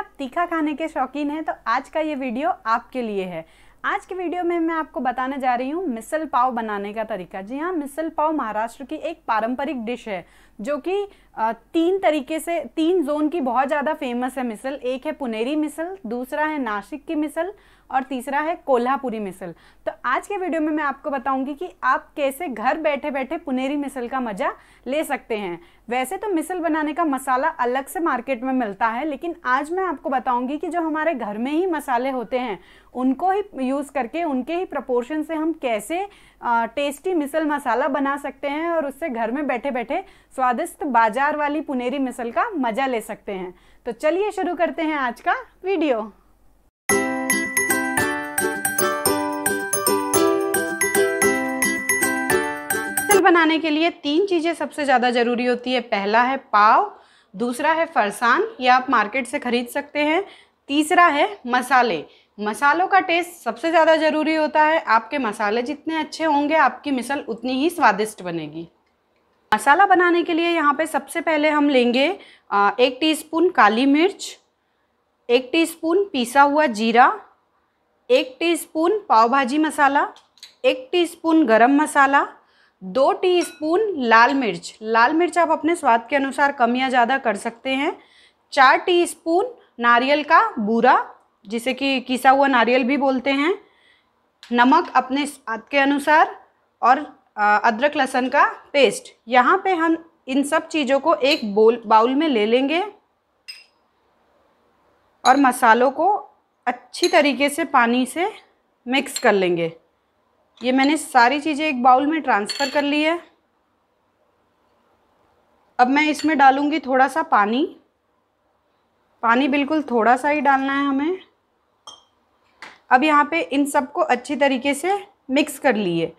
आप तीखा खाने के शौकीन हैं तो आज का ये वीडियो आपके लिए है आज के वीडियो में मैं आपको बताने जा रही हूँ मिसल पाव बनाने का तरीका जी हाँ मिसल पाव महाराष्ट्र की एक पारंपरिक डिश है जो कि तीन तरीके से तीन जोन की बहुत ज़्यादा फेमस है मिसल एक है पुनेरी मिसल दूसरा है नासिक की मिसल और तीसरा है कोल्हापुरी मिसल तो आज के वीडियो में मैं आपको बताऊंगी कि आप कैसे घर बैठे बैठे पुनेरी मिसल का मज़ा ले सकते हैं वैसे तो मिसल बनाने का मसाला अलग से मार्केट में मिलता है लेकिन आज मैं आपको बताऊंगी कि जो हमारे घर में ही मसाले होते हैं उनको ही यूज़ करके उनके ही प्रपोर्शन से हम कैसे आ, टेस्टी मिसल मसाला बना सकते हैं और उससे घर में बैठे बैठे स्वादिष्ट बाजार वाली पुनेरी मिसल का मज़ा ले सकते हैं तो चलिए शुरू करते हैं आज का वीडियो बनाने के लिए तीन चीज़ें सबसे ज़्यादा ज़रूरी होती है पहला है पाव दूसरा है फरसान ये आप मार्केट से ख़रीद सकते हैं तीसरा है मसाले मसालों का टेस्ट सबसे ज़्यादा ज़रूरी होता है आपके मसाले जितने अच्छे होंगे आपकी मिसल उतनी ही स्वादिष्ट बनेगी मसाला बनाने के लिए यहाँ पे सबसे पहले हम लेंगे एक टीस्पून काली मिर्च एक टीस्पून पिसा हुआ जीरा एक टीस्पून पाव भाजी मसाला एक टीस्पून गरम मसाला दो टीस्पून लाल मिर्च लाल मिर्च आप अपने स्वाद के अनुसार कम या ज़्यादा कर सकते हैं चार टीस्पून नारियल का बूरा जिसे कि किसा हुआ नारियल भी बोलते हैं नमक अपने स्वाद के अनुसार और अदरक लहसुन का पेस्ट यहाँ पे हम इन सब चीज़ों को एक बोल बाउल में ले लेंगे और मसालों को अच्छी तरीके से पानी से मिक्स कर लेंगे ये मैंने सारी चीज़ें एक बाउल में ट्रांसफ़र कर ली है अब मैं इसमें डालूँगी थोड़ा सा पानी पानी बिल्कुल थोड़ा सा ही डालना है हमें अब यहाँ पे इन सबको अच्छी तरीके से मिक्स कर लिए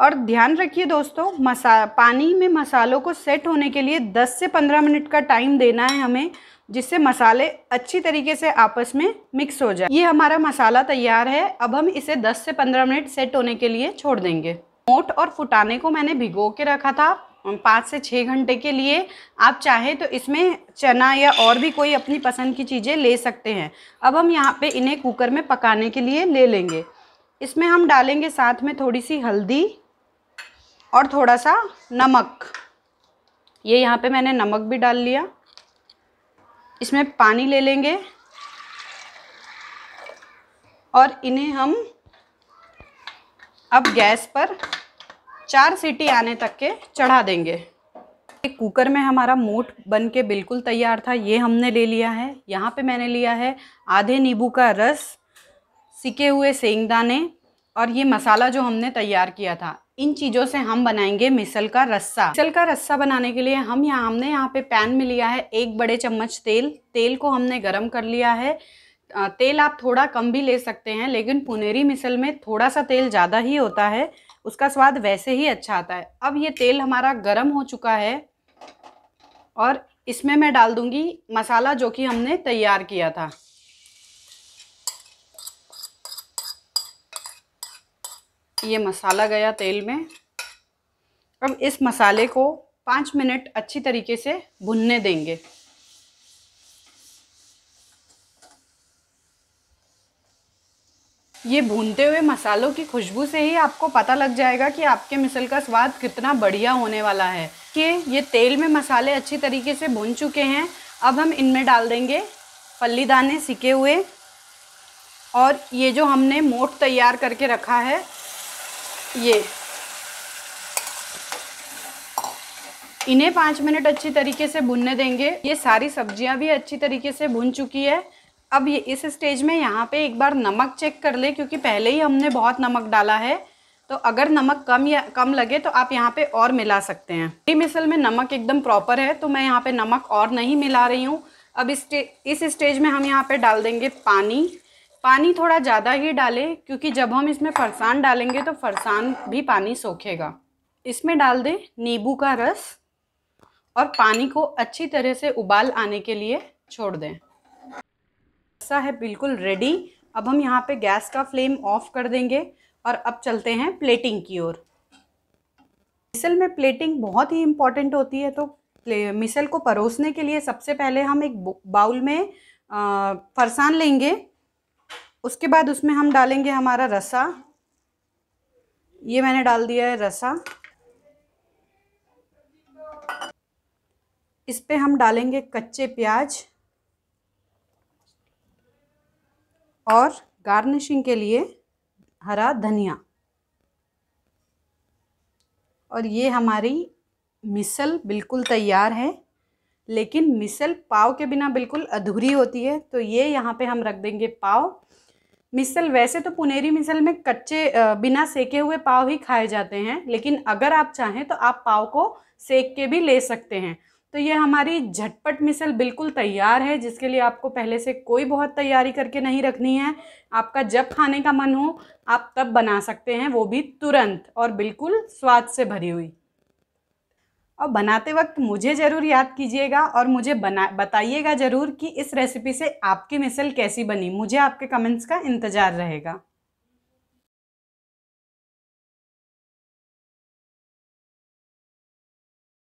और ध्यान रखिए दोस्तों मसा पानी में मसालों को सेट होने के लिए 10 से 15 मिनट का टाइम देना है हमें जिससे मसाले अच्छी तरीके से आपस में मिक्स हो जाए ये हमारा मसाला तैयार है अब हम इसे 10 से 15 मिनट सेट होने के लिए छोड़ देंगे मोट और फुटाने को मैंने भिगो के रखा था पाँच से छः घंटे के लिए आप चाहे तो इसमें चना या और भी कोई अपनी पसंद की चीज़ें ले सकते हैं अब हम यहाँ पे इन्हें कुकर में पकाने के लिए ले लेंगे इसमें हम डालेंगे साथ में थोड़ी सी हल्दी और थोड़ा सा नमक ये यहाँ पे मैंने नमक भी डाल लिया इसमें पानी ले लेंगे और इन्हें हम अब गैस पर चार सीटी आने तक के चढ़ा देंगे कुकर में हमारा मोट बन के बिल्कुल तैयार था ये हमने ले लिया है यहाँ पे मैंने लिया है आधे नींबू का रस सिके हुए सेंगदाने और ये मसाला जो हमने तैयार किया था इन चीज़ों से हम बनाएंगे मिसल का रस्सा मिसल का रस्सा बनाने के लिए हम यहाँ हमने यहाँ पे पैन में लिया है एक बड़े चम्मच तेल तेल को हमने गरम कर लिया है तेल आप थोड़ा कम भी ले सकते हैं लेकिन पुनेरी मिसल में थोड़ा सा तेल ज़्यादा ही होता है उसका स्वाद वैसे ही अच्छा आता है अब ये तेल हमारा गर्म हो चुका है और इसमें मैं डाल दूँगी मसाला जो कि हमने तैयार किया था ये मसाला गया तेल में अब इस मसाले को पाँच मिनट अच्छी तरीके से भुनने देंगे ये भूनते हुए मसालों की खुशबू से ही आपको पता लग जाएगा कि आपके मिसल का स्वाद कितना बढ़िया होने वाला है कि ये तेल में मसाले अच्छी तरीके से भुन चुके हैं अब हम इनमें डाल देंगे फली दाने सिके हुए और ये जो हमने मोट तैयार करके रखा है ये इन्हें पाँच मिनट अच्छी तरीके से भुनने देंगे ये सारी सब्जियां भी अच्छी तरीके से भुन चुकी है अब ये इस स्टेज में यहाँ पे एक बार नमक चेक कर ले क्योंकि पहले ही हमने बहुत नमक डाला है तो अगर नमक कम या कम लगे तो आप यहाँ पे और मिला सकते हैं ये मिसल में नमक एकदम प्रॉपर है तो मैं यहाँ पे नमक और नहीं मिला रही हूँ अब इस इस स्टेज में हम यहाँ पे डाल देंगे पानी पानी थोड़ा ज़्यादा ही डालें क्योंकि जब हम इसमें फरसान डालेंगे तो फरसान भी पानी सोखेगा इसमें डाल दें नींबू का रस और पानी को अच्छी तरह से उबाल आने के लिए छोड़ दें ऐसा है बिल्कुल रेडी अब हम यहाँ पे गैस का फ्लेम ऑफ कर देंगे और अब चलते हैं प्लेटिंग की ओर मिसल में प्लेटिंग बहुत ही इम्पॉर्टेंट होती है तो मिसल को परोसने के लिए सबसे पहले हम एक बाउल में फरसान लेंगे उसके बाद उसमें हम डालेंगे हमारा रसा ये मैंने डाल दिया है रसा इस पे हम डालेंगे कच्चे प्याज और गार्निशिंग के लिए हरा धनिया और ये हमारी मिसल बिल्कुल तैयार है लेकिन मिसल पाव के बिना बिल्कुल अधूरी होती है तो ये यहाँ पे हम रख देंगे पाव मिसल वैसे तो पुनेरी मिसल में कच्चे बिना सेके हुए पाव ही खाए जाते हैं लेकिन अगर आप चाहें तो आप पाव को सेक के भी ले सकते हैं तो ये हमारी झटपट मिसल बिल्कुल तैयार है जिसके लिए आपको पहले से कोई बहुत तैयारी करके नहीं रखनी है आपका जब खाने का मन हो आप तब बना सकते हैं वो भी तुरंत और बिल्कुल स्वाद से भरी हुई और बनाते वक्त मुझे ज़रूर याद कीजिएगा और मुझे बना बताइएगा ज़रूर कि इस रेसिपी से आपकी मिसल कैसी बनी मुझे आपके कमेंट्स का इंतज़ार रहेगा